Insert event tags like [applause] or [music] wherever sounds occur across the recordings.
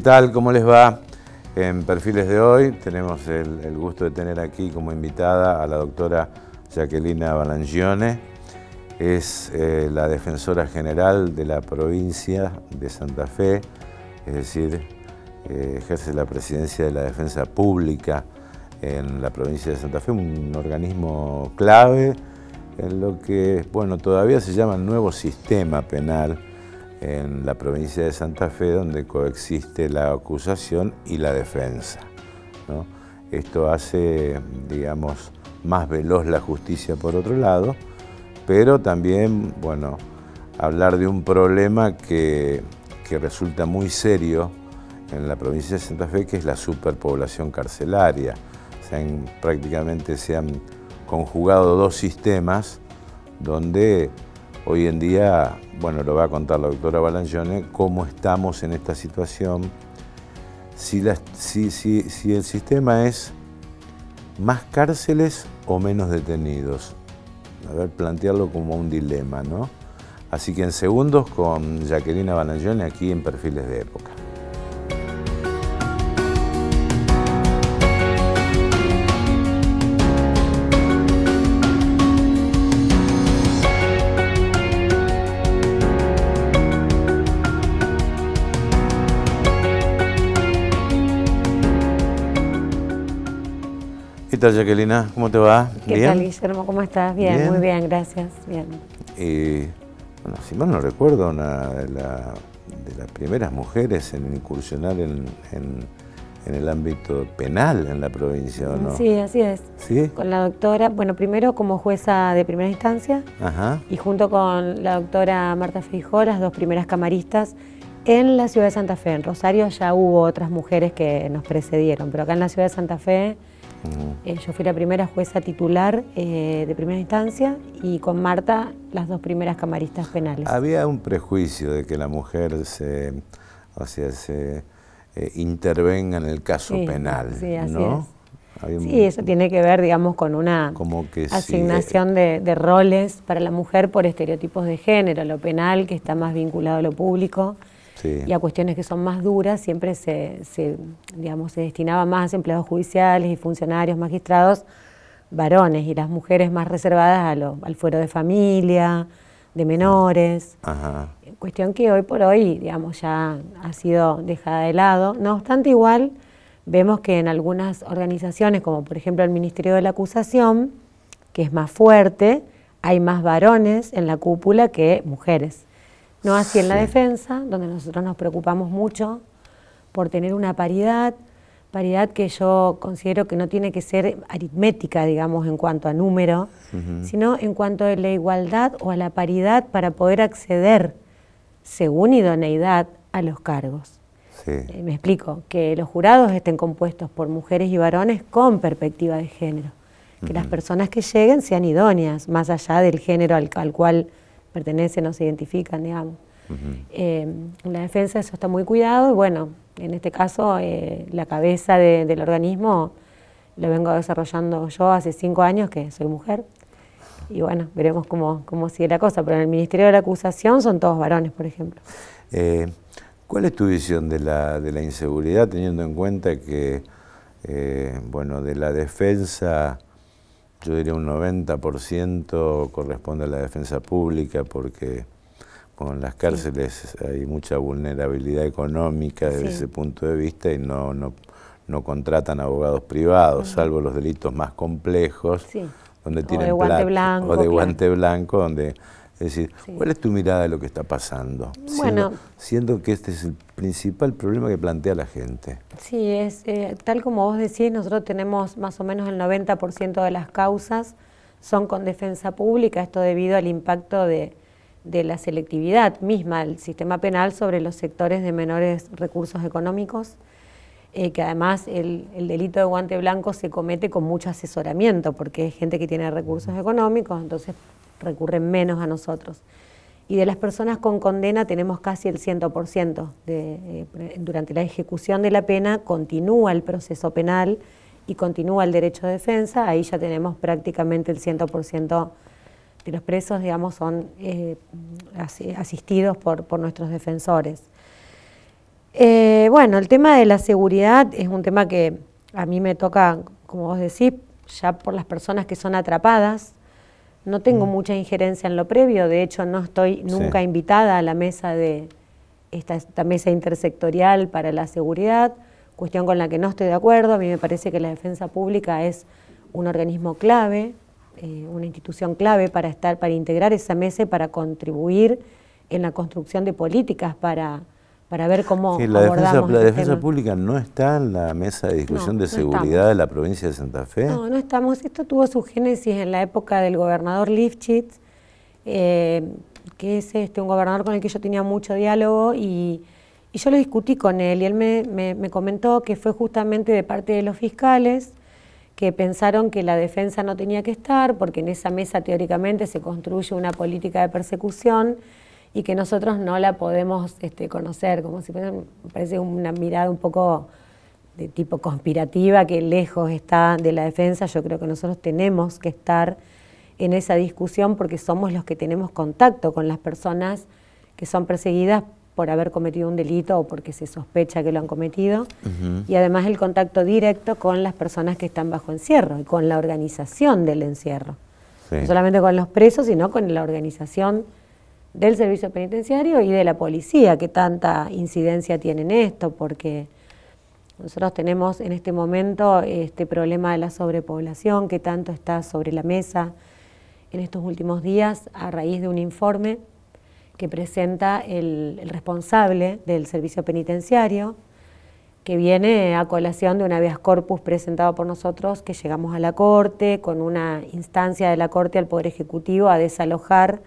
¿Qué tal? ¿Cómo les va? En Perfiles de hoy tenemos el, gusto de tener aquí como invitada a la doctora Jaquelina Balangione. Es eh, la defensora general de la provincia de Santa Fe, es decir, eh, ejerce la presidencia de la defensa pública en la provincia de Santa Fe, un organismo clave en lo que, bueno, todavía se llama el nuevo sistema penal, en la provincia de Santa Fe, donde coexiste la acusación y la defensa. Esto hace, digamos, más veloz la justicia por otro lado, pero también, bueno, hablar de un problema que, resulta muy serio en la provincia de Santa Fe, que es la superpoblación carcelaria. sean prácticamente se han conjugado dos sistemas donde Hoy en día, bueno, lo va a contar la doctora Balancione, cómo estamos en esta situación. Si, el sistema es más cárceles o menos detenidos. A ver, plantearlo como un dilema, ¿no? Así que en segundos con Jacqueline Balancione aquí en Perfiles de Época. tal, Jacquelina? ¿Cómo te va? ¿Qué tal, Guillermo? ¿Cómo estás? Bien, muy bien, gracias. Bien. Y, bueno, si mal no recuerdo, una de, las primeras mujeres en incursionar en, el ámbito penal en la provincia, ¿o no? Sí, así es. ¿Sí? Con la doctora, bueno, primero como jueza de primera instancia y junto con la doctora Marta Feijó, las dos primeras camaristas, en la ciudad de Santa Fe, en Rosario ya hubo otras mujeres que nos precedieron, pero acá en la ciudad de Santa Fe eh, yo fui la primera jueza titular eh, de primera instancia y con Marta las dos primeras camaristas penales. Había un prejuicio de que la mujer se, o sea, se eh, intervenga en el caso penal, sí, ¿no? eso tiene que ver, digamos, con una asignación de, roles para la mujer por estereotipos de género, lo penal, que está más vinculado a lo público, y a cuestiones que son más duras, siempre se, digamos, se destinaba más a empleados judiciales y funcionarios, magistrados varones y las mujeres más reservadas a lo, al fuero de familia, de menores. Cuestión que hoy por hoy, digamos, ya ha sido dejada de lado. No obstante, igual vemos que en algunas organizaciones, como por ejemplo el Ministerio de la Acusación, que es más fuerte, hay más varones en la cúpula que mujeres. No así en la defensa, donde nosotros nos preocupamos mucho por tener una paridad, paridad que yo considero que no tiene que ser aritmética, digamos, en cuanto a número, sino en cuanto a la igualdad o a la paridad para poder acceder, según idoneidad, a los cargos. Eh, me explico, que los jurados estén compuestos por mujeres y varones con perspectiva de género, que las personas que lleguen sean idóneas, más allá del género al cual pertenecen o se identifican, digamos. Eh, la defensa eso está muy cuidado y bueno, en este caso eh, la cabeza del organismo lo vengo desarrollando yo hace cinco años que soy mujer y bueno, veremos cómo, sigue la cosa, pero en el Ministerio de la Acusación son todos varones, por ejemplo. Eh, ¿Cuál es tu visión de la, de la inseguridad teniendo en cuenta que, bueno, de la defensa yo diría un 90% corresponde a la defensa pública porque con las cárceles hay mucha vulnerabilidad económica desde ese punto de vista y no, no, no contratan abogados privados, salvo los delitos más complejos, donde o tienen de guante blanco, o de guante blanco, donde es decir, ¿cuál es tu mirada de lo que está pasando? Bueno, siendo, que este es el principal problema que plantea la gente. Sí, es eh, tal como vos decís, nosotros tenemos más o menos el 90% de las causas son con defensa pública, esto debido al impacto de, la selectividad misma, el sistema penal sobre los sectores de menores recursos económicos, eh, que además el, el, delito de guante blanco se comete con mucho asesoramiento, porque es gente que tiene recursos económicos, entonces recurren menos a nosotros. Y de las personas con condena tenemos casi el 100%. De, eh, durante la ejecución de la pena continúa el proceso penal y continúa el derecho de defensa, ahí ya tenemos prácticamente el 100% de los presos, digamos, son eh, asistidos por, nuestros defensores. Eh, bueno, el tema de la seguridad es un tema que a mí me toca, como vos decís, ya por las personas que son atrapadas, no tengo mm. mucha injerencia en lo previo, de hecho no estoy nunca invitada a la mesa de esta, mesa intersectorial para la seguridad, cuestión con la que no estoy de acuerdo. A mí me parece que la defensa pública es un organismo clave, eh, una institución clave para estar, para integrar esa mesa y para contribuir en la construcción de políticas para para ver cómo la defensa, La este defensa pública no está en la mesa de discusión de seguridad de la provincia de Santa Fe. No, no estamos. Esto tuvo su génesis en la época del gobernador Lifchitz, eh, que es este, un gobernador con el que yo tenía mucho diálogo y, yo lo discutí con él y él me comentó que fue justamente de parte de los fiscales que pensaron que la defensa no tenía que estar porque en esa mesa teóricamente se construye una política de persecución y que nosotros no la podemos este, conocer, como si me parece una mirada un poco de tipo conspirativa que lejos está de la defensa. Yo creo que nosotros tenemos que estar en esa discusión porque somos los que tenemos contacto con las personas que son perseguidas por haber cometido un delito o porque se sospecha que lo han cometido, y además el contacto directo con las personas que están bajo encierro y con la organización del encierro. No solamente con los presos, sino con la organización del servicio penitenciario y de la policía, que tanta incidencia tiene en esto, porque nosotros tenemos en este momento este problema de la sobrepoblación que tanto está sobre la mesa en estos últimos días a raíz de un informe que presenta el, el responsable del servicio penitenciario, que viene a colación de un habeas corpus presentado por nosotros, que llegamos a la Corte, con una instancia de la Corte al Poder Ejecutivo a desalojar,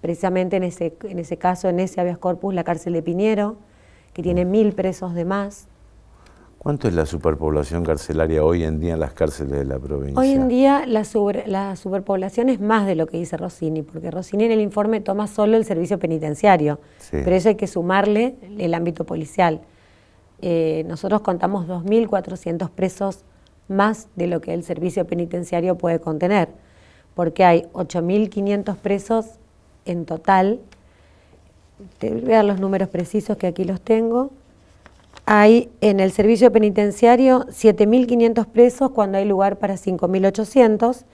precisamente en ese, en ese caso, en ese habeas corpus, la cárcel de Piñero, que tiene mil presos de más. ¿Cuánto es la superpoblación carcelaria hoy en día en las cárceles de la provincia? Hoy en día la, superpoblación es más de lo que dice Rossini, porque Rossini en el informe toma solo el servicio penitenciario, pero eso hay que sumarle el ámbito policial. Eh, nosotros contamos 2.400 presos más de lo que el servicio penitenciario puede contener, porque hay 8.500 presos en total. Te voy a dar los números precisos que aquí los tengo. Hay en el servicio penitenciario 7.500 presos cuando hay lugar para 5.800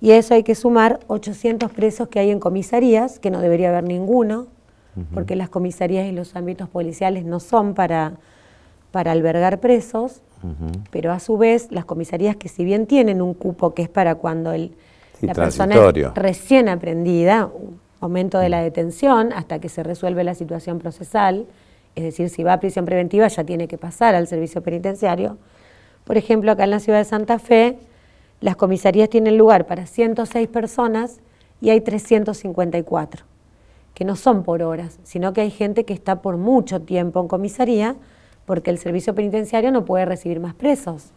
y a eso hay que sumar 800 presos que hay en comisarías, que no debería haber ninguno, porque las comisarías y los ámbitos policiales no son para para albergar presos, pero a su vez las comisarías que si bien tienen un cupo que es para cuando el, la persona recién aprendida, aumento de la detención hasta que se resuelve la situación procesal, es decir, si va a prisión preventiva ya tiene que pasar al servicio penitenciario. Por ejemplo, acá en la ciudad de Santa Fe, las comisarías tienen lugar para 106 personas y hay 354, que no son por horas, sino que hay gente que está por mucho tiempo en comisaría porque el servicio penitenciario no puede recibir más presos.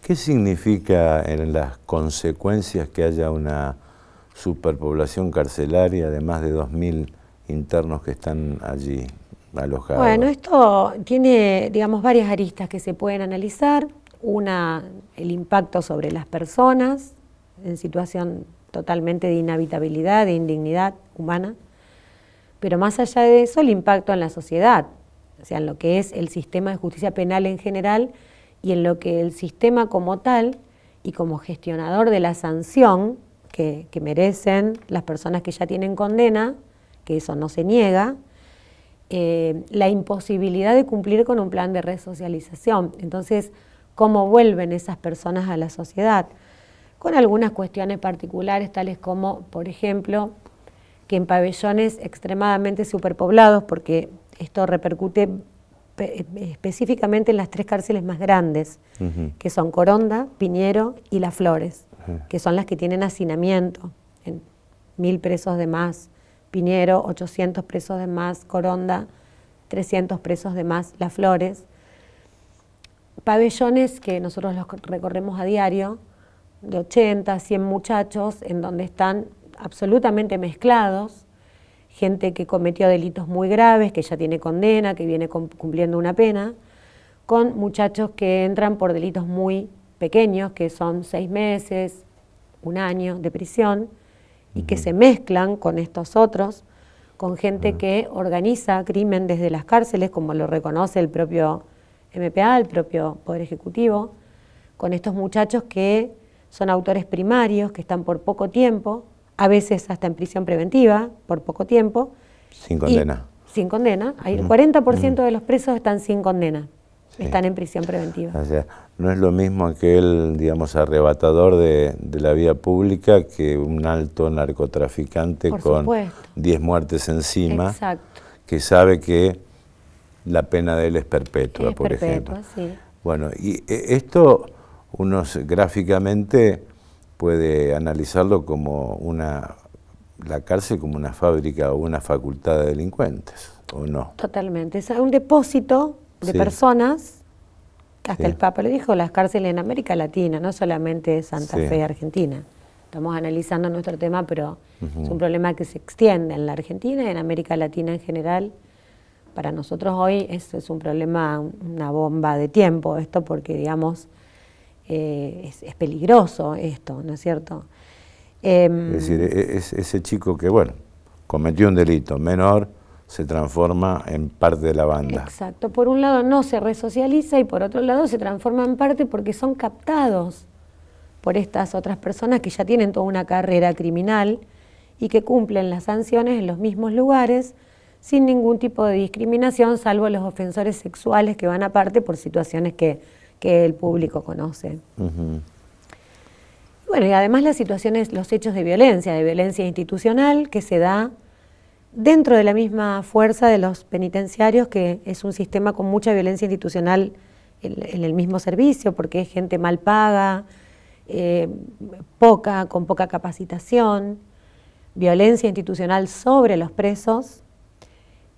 ¿Qué significa en las consecuencias que haya una superpoblación carcelaria de más de 2.000 internos que están allí alojados? Bueno, esto tiene, digamos, varias aristas que se pueden analizar. Una, el impacto sobre las personas en situación totalmente de inhabitabilidad, de indignidad humana. Pero más allá de eso, el impacto en la sociedad, o sea, en lo que es el sistema de justicia penal en general y en lo que el sistema como tal y como gestionador de la sanción que, merecen las personas que ya tienen condena, que eso no se niega, eh, la imposibilidad de cumplir con un plan de resocialización. Entonces, ¿cómo vuelven esas personas a la sociedad? Con algunas cuestiones particulares, tales como, por ejemplo, que en pabellones extremadamente superpoblados, porque esto repercute específicamente en las tres cárceles más grandes, que son Coronda, Piñero y Las Flores, que son las que tienen hacinamiento, en mil presos de más, Piñero 800 presos de más, Coronda 300 presos de más, Las Flores. Pabellones que nosotros los recorremos a diario, de 80, 100 muchachos, en donde están absolutamente mezclados, gente que cometió delitos muy graves, que ya tiene condena, que viene cumpliendo una pena, con muchachos que entran por delitos muy pequeños, que son seis meses, un año de prisión, y que se mezclan con estos otros, con gente que organiza crimen desde las cárceles, como lo reconoce el propio MPA, el propio Poder Ejecutivo, con estos muchachos que son autores primarios, que están por poco tiempo, a veces hasta en prisión preventiva por poco tiempo. Sin condena. sin condena. Hay, el 40% de los presos están sin condena, están en prisión preventiva. O sea, no es lo mismo aquel, digamos, arrebatador de, la vía pública que un alto narcotraficante con 10 muertes encima, Exacto. que sabe que la pena de él es perpetua, por por perpetua, Sí. Bueno, y eh, esto unos gráficamente puede analizarlo como una, la cárcel como una fábrica o una facultad de delincuentes, ¿o no? Totalmente, es un depósito de personas hasta el Papa le dijo, las cárceles en América Latina, no solamente Santa Fe, Argentina. Estamos analizando nuestro tema, pero es un problema que se extiende en la Argentina y en América Latina en general. Para nosotros hoy es, es un problema, una bomba de tiempo esto, porque digamos, eh, es, peligroso esto, ¿no es cierto? Em, es decir, e, e, ese chico que, bueno, cometió un delito menor, se transforma en parte de la banda. Exacto, por un lado no se resocializa y por otro lado se transforma en parte porque son captados por estas otras personas que ya tienen toda una carrera criminal y que cumplen las sanciones en los mismos lugares sin ningún tipo de discriminación, salvo los ofensores sexuales que van aparte por situaciones que que el público conoce. Bueno, y además las situaciones, los hechos de violencia, de violencia institucional que se da dentro de la misma fuerza de los penitenciarios, que es un sistema con mucha violencia institucional en, el mismo servicio, porque es gente mal paga, eh, poca, con poca capacitación, violencia institucional sobre los presos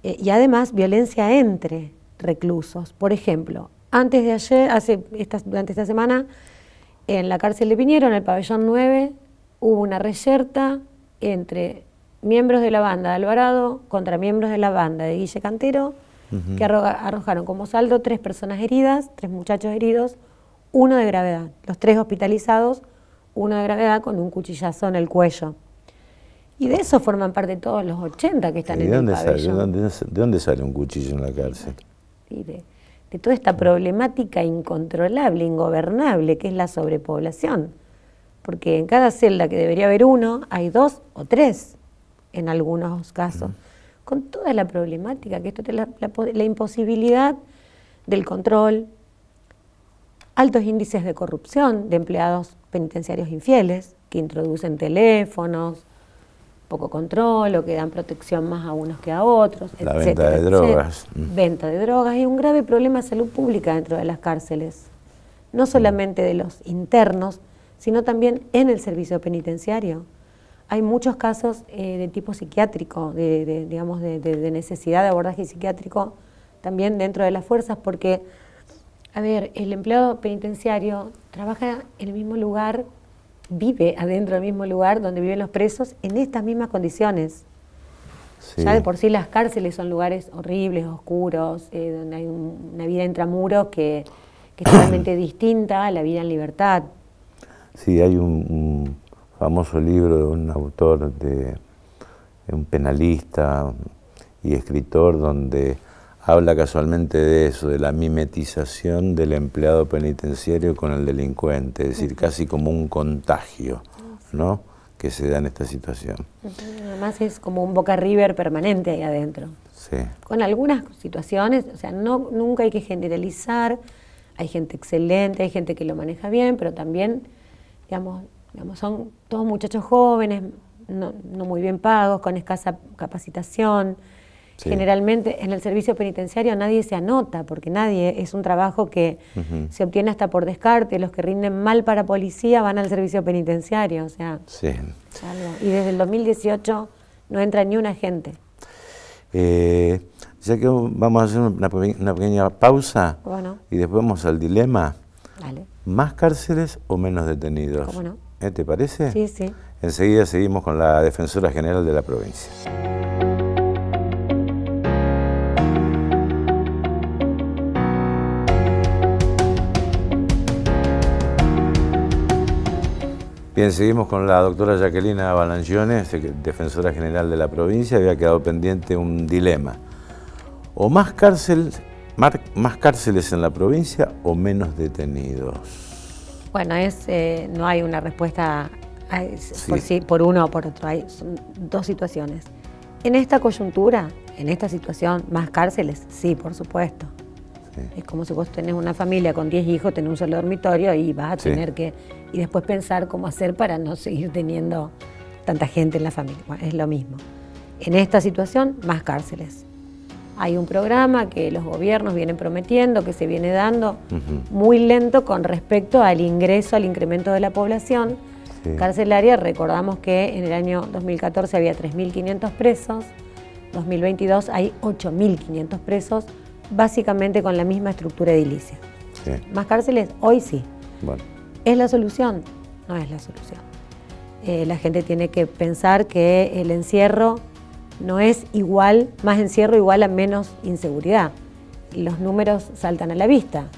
eh, y además violencia entre reclusos. Por ejemplo, antes de ayer, hace durante esta semana, en la cárcel de Piñero, en el pabellón 9, hubo una reyerta entre miembros de la banda de Alvarado contra miembros de la banda de Guille Cantero, que arrojaron como saldo tres personas heridas, tres muchachos heridos, uno de gravedad, los tres hospitalizados, uno de gravedad con un cuchillazo en el cuello. Y de eso forman parte todos los 80 que están en el pabellón. ¿de, dónde, ¿de, dónde, sale un cuchillo en la cárcel? Y de toda esta problemática incontrolable, ingobernable, que es la sobrepoblación. Porque en cada celda que debería haber uno, hay dos o tres en algunos casos. Con toda la problemática, que esto es la imposibilidad del control, altos índices de corrupción de empleados penitenciarios infieles que introducen teléfonos, poco control o que dan protección más a unos que a otros. La venta de drogas. Mm. Venta de drogas y un grave problema de salud pública dentro de las cárceles, no mm. solamente de los internos, sino también en el servicio penitenciario. Hay muchos casos eh, de tipo psiquiátrico, de, digamos, de, necesidad de abordaje psiquiátrico también dentro de las fuerzas, porque, a ver, el empleado penitenciario trabaja en el mismo lugar vive adentro del mismo lugar donde viven los presos en estas mismas condiciones. Ya de por sí las cárceles son lugares horribles, oscuros, eh, donde hay una vida entre que, que es totalmente [clears throat] distinta a la vida en libertad. Sí, hay un, famoso libro de un autor, de un penalista y escritor, donde habla casualmente de eso, de la mimetización del empleado penitenciario con el delincuente, es decir, casi como un contagio, ¿no? Que se da en esta situación. Además es como un boca river permanente ahí adentro. Con algunas situaciones, o sea, no, nunca hay que generalizar, hay gente excelente, hay gente que lo maneja bien, pero también, digamos, digamos son todos muchachos jóvenes, no, no muy bien pagos, con escasa capacitación. Generalmente en el servicio penitenciario nadie se anota, porque nadie, es un trabajo que se obtiene hasta por descarte, los que rinden mal para policía van al servicio penitenciario, o sea, y desde el 2018 no entra ni una gente eh, ya que vamos a hacer una, pequeña pausa y después vamos al dilema. ¿Más cárceles o menos detenidos? ¿Eh, ¿Te parece? Sí, sí. Enseguida seguimos con la Defensora General de la provincia. Bien, seguimos con la doctora Jacqueline Balanchione, este defensora general de la provincia. Había quedado pendiente un dilema. O más, más cárceles en la provincia o menos detenidos. Bueno, es, eh, no hay una respuesta Por, sí, por uno o por otro. Hay dos situaciones. En esta coyuntura, en esta situación, más cárceles, sí, por supuesto. Es como si vos tenés una familia con 10 hijos, tenés un solo dormitorio y vas a tener que. Y después pensar cómo hacer para no seguir teniendo tanta gente en la familia. es lo mismo. En esta situación, más cárceles. Hay un programa que los gobiernos vienen prometiendo, que se viene dando muy lento con respecto al ingreso, al incremento de la población carcelaria. Recordamos que en el año 2014 había 3.500 presos, 2022 hay 8.500 presos, básicamente con la misma estructura edilicia. ¿Más cárceles? Hoy sí. ¿Es la solución? No es la solución. Eh, la gente tiene que pensar que el encierro no es igual, más encierro igual a menos inseguridad. Los números saltan a la vista.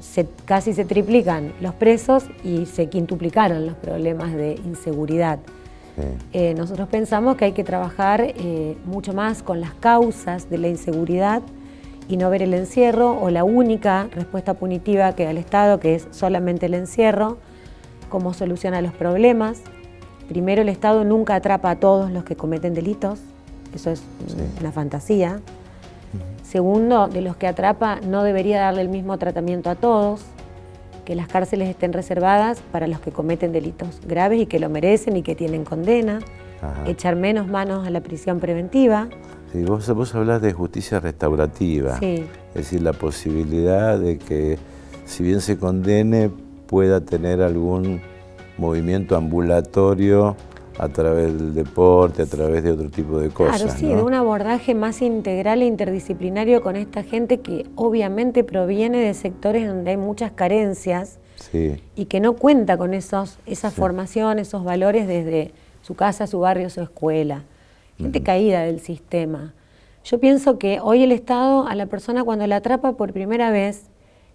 se, casi se triplican los presos y se quintuplicaron los problemas de inseguridad. Eh, nosotros pensamos que hay que trabajar eh, mucho más con las causas de la inseguridad y no ver el encierro o la única respuesta punitiva que da el Estado, que es solamente el encierro, como solución a los problemas. Primero, el Estado nunca atrapa a todos los que cometen delitos, eso es una fantasía. Segundo, de los que atrapa no debería darle el mismo tratamiento a todos, que las cárceles estén reservadas para los que cometen delitos graves y que lo merecen y que tienen condena, echar menos manos a la prisión preventiva vos, vos hablas de justicia restaurativa, es decir, la posibilidad de que si bien se condene pueda tener algún movimiento ambulatorio a través del deporte, a través de otro tipo de cosas. Claro, sí, de un abordaje más integral e interdisciplinario con esta gente que obviamente proviene de sectores donde hay muchas carencias y que no cuenta con esos, esa formación, esos valores desde su casa, su barrio, su escuela gente caída del sistema. Yo pienso que hoy el Estado a la persona cuando la atrapa por primera vez,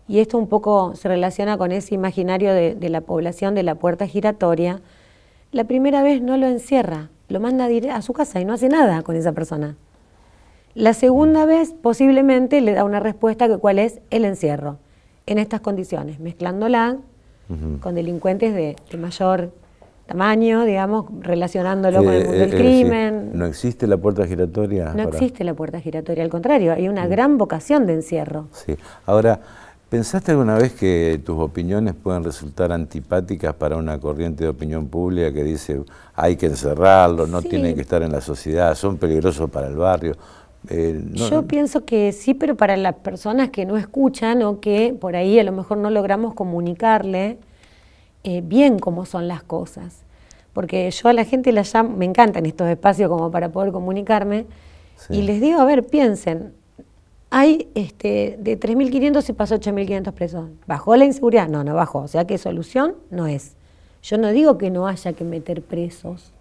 y esto un poco se relaciona con ese imaginario de, la población de la puerta giratoria, la primera vez no lo encierra, lo manda a su casa y no hace nada con esa persona. La segunda vez posiblemente le da una respuesta que cuál es el encierro, en estas condiciones, mezclándola con delincuentes de, de mayor tamaño, digamos, relacionándolo con el eh, crimen. no existe la puerta giratoria. No existe la puerta giratoria, al contrario, hay una mm. gran vocación de encierro. Sí. Ahora, ¿pensaste alguna vez que tus opiniones pueden resultar antipáticas para una corriente de opinión pública que dice hay que encerrarlo, no tiene que estar en la sociedad, son peligrosos para el barrio? Eh, Yo pienso que sí, pero para las personas que no escuchan o que por ahí a lo mejor no logramos comunicarle eh, bien cómo son las cosas. Porque yo a la gente la ya me encantan estos espacios como para poder comunicarme, y les digo, a ver, piensen, hay este, de 3.500 se pasó 8.500 presos. ¿Bajó la inseguridad? No, no bajó. O sea que solución no es. Yo no digo que no haya que meter presos.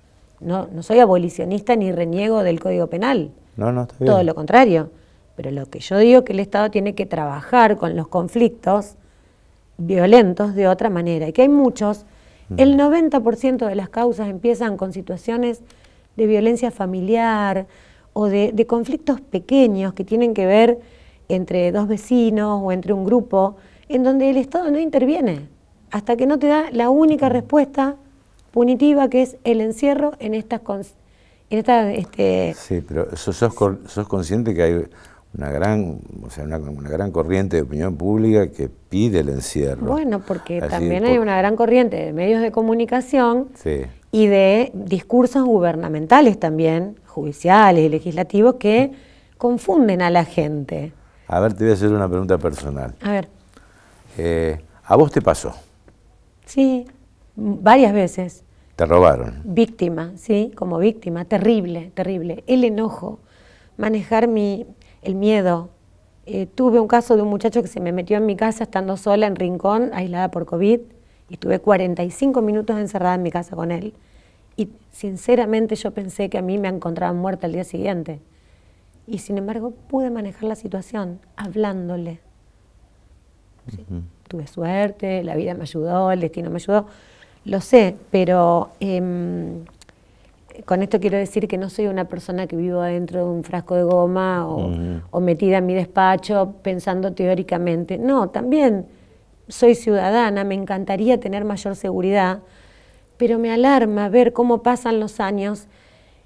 No, no soy abolicionista ni reniego del Código Penal. No, no, bien. Todo lo contrario. Pero lo que yo digo que el Estado tiene que trabajar con los conflictos violentos de otra manera, y que hay muchos, mm. el 90% de las causas empiezan con situaciones de violencia familiar o de, conflictos pequeños que tienen que ver entre dos vecinos o entre un grupo, en donde el Estado no interviene, hasta que no te da la única respuesta punitiva que es el encierro en estas... esta, este... Sí, pero sos, sos consciente que hay una gran, o sea, una, gran corriente de opinión pública que pide el encierro. Bueno, porque también hay una gran corriente de medios de comunicación y de discursos gubernamentales también, judiciales y legislativos, que confunden a la gente. A ver, te voy a hacer una pregunta personal. A ver. Eh, ¿A vos te pasó? Sí, varias veces. ¿Te robaron? Víctima, sí, como víctima, terrible, terrible. El enojo, manejar mi, el miedo. Eh, tuve un caso de un muchacho que se me metió en mi casa estando sola en Rincón, aislada por COVID, y estuve 45 minutos encerrada en mi casa con él. Y sinceramente yo pensé que a mí me encontraban muerta el día siguiente. Y sin embargo pude manejar la situación hablándole. Tuve suerte, la vida me ayudó, el destino me ayudó, lo sé, pero em, con esto quiero decir que no soy una persona que vivo dentro de un frasco de goma o, metida en mi despacho pensando teóricamente. No, también soy ciudadana, me encantaría tener mayor seguridad, pero me alarma ver cómo pasan los años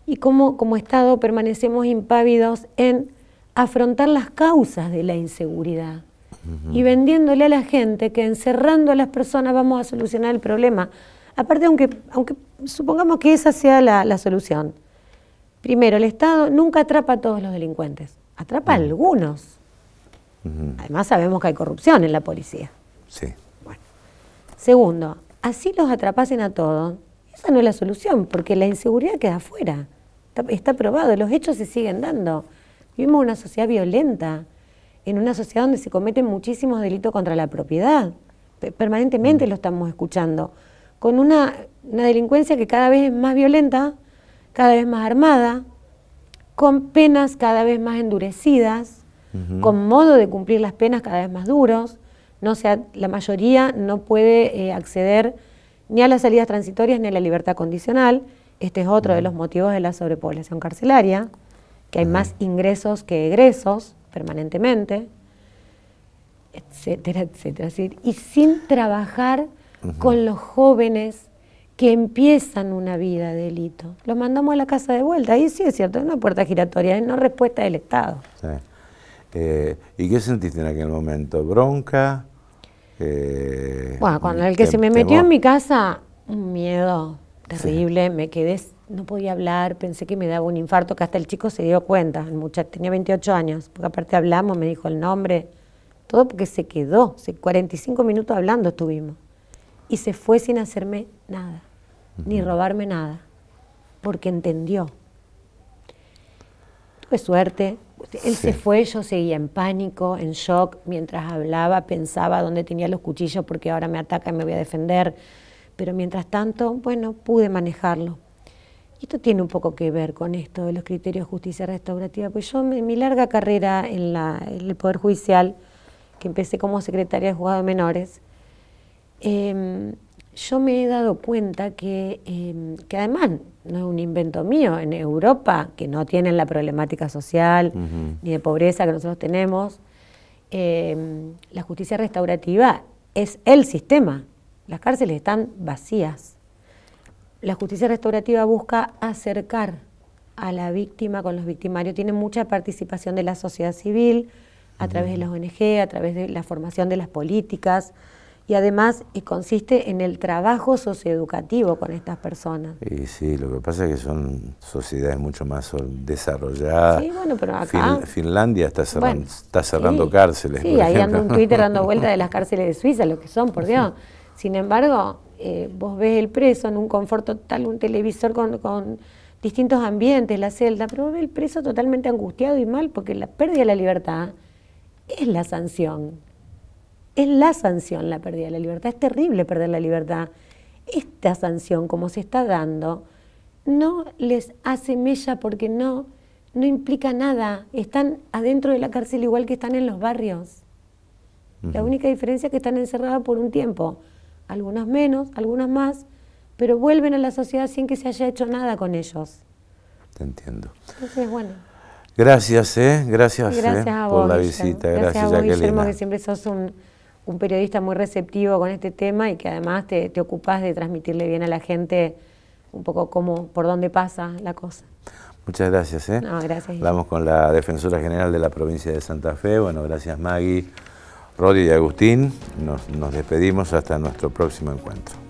y cómo como Estado permanecemos impávidos en afrontar las causas de la inseguridad y vendiéndole a la gente que encerrando a las personas vamos a solucionar el problema. Aparte, aunque, aunque supongamos que esa sea la, solución. Primero, el Estado nunca atrapa a todos los delincuentes, atrapa a algunos. Además sabemos que hay corrupción en la policía. Sí. Bueno. Segundo, así los atrapasen a todos, esa no es la solución, porque la inseguridad queda afuera. Está, está probado, los hechos se siguen dando. Vivimos en una sociedad violenta, en una sociedad donde se cometen muchísimos delitos contra la propiedad. Permanentemente mm. lo estamos escuchando. Con una una delincuencia que cada vez es más violenta, cada vez más armada, con penas cada vez más endurecidas, con modo de cumplir las penas cada vez más duros. No sea, la mayoría no puede eh, acceder ni a las salidas transitorias ni a la libertad condicional. Este es otro de los motivos de la sobrepoblación carcelaria, que hay más ingresos que egresos permanentemente, etcétera, etcétera. Y sin trabajar con los jóvenes que empiezan una vida de delito. lo mandamos a la casa de vuelta. Ahí sí es cierto, es una puerta giratoria, es no respuesta del Estado. Eh, ¿Y qué sentiste en aquel momento? ¿Bronca? Eh, bueno, cuando el que se me metió en mi casa, un miedo terrible, me quedé, no podía hablar, pensé que me daba un infarto, que hasta el chico se dio cuenta, el muchacho tenía 28 años, porque aparte hablamos, me dijo el nombre, todo porque se quedó, 45 minutos hablando estuvimos, y se fue sin hacerme nada ni robarme nada, porque entendió. Tuve suerte, él se fue, yo seguía en pánico, en shock, mientras hablaba, pensaba dónde tenía los cuchillos porque ahora me ataca y me voy a defender. Pero mientras tanto, bueno, pude manejarlo. Y esto tiene un poco que ver con esto de los criterios de justicia restaurativa, pues yo en mi larga carrera en, el Poder Judicial, que empecé como secretaria de juzgado de menores, em, yo me he dado cuenta que, em, que además no es un invento mío, en Europa, que no tienen la problemática social ni de pobreza que nosotros tenemos, em, la justicia restaurativa es el sistema. Las cárceles están vacías. La justicia restaurativa busca acercar a la víctima con los victimarios, tiene mucha participación de la sociedad civil a través de las ONG, a través de la formación de las políticas y además consiste en el trabajo socioeducativo con estas personas. Y sí, lo que pasa es que son sociedades mucho más desarrolladas. Sí, bueno, Finlandia está cerrando, está cerrando cárceles. Sí, ahí anda un Twitter dando [laughs] vuelta de las cárceles de Suiza, lo que son, por Dios. Sin embargo, eh, vos ves el preso en un confort total, un televisor con, con distintos ambientes, la celda, pero vos ves el preso totalmente angustiado y mal porque la pérdida de la libertad es la sanción. Es la sanción la pérdida de la libertad. Es terrible perder la libertad. Esta sanción, como se está dando, no les hace mella porque no, no implica nada. Están adentro de la cárcel igual que están en los barrios. La única diferencia es que están encerrados por un tiempo. Algunos menos, algunos más, pero vuelven a la sociedad sin que se haya hecho nada con ellos. Te entiendo. Entonces, bueno. Gracias, ¿eh? Gracias, eh, a vos, por la visita. Gracias, a vos, Guillermo, que siempre sos un un periodista muy receptivo con este tema y que además te, te ocupas de transmitirle bien a la gente un poco cómo, por dónde pasa la cosa. Muchas gracias. ¿eh? No, gracias. Hablamos con la Defensora General de la provincia de Santa Fe. Bueno, gracias Maggie, Rodi y Agustín. nos despedimos hasta nuestro próximo encuentro.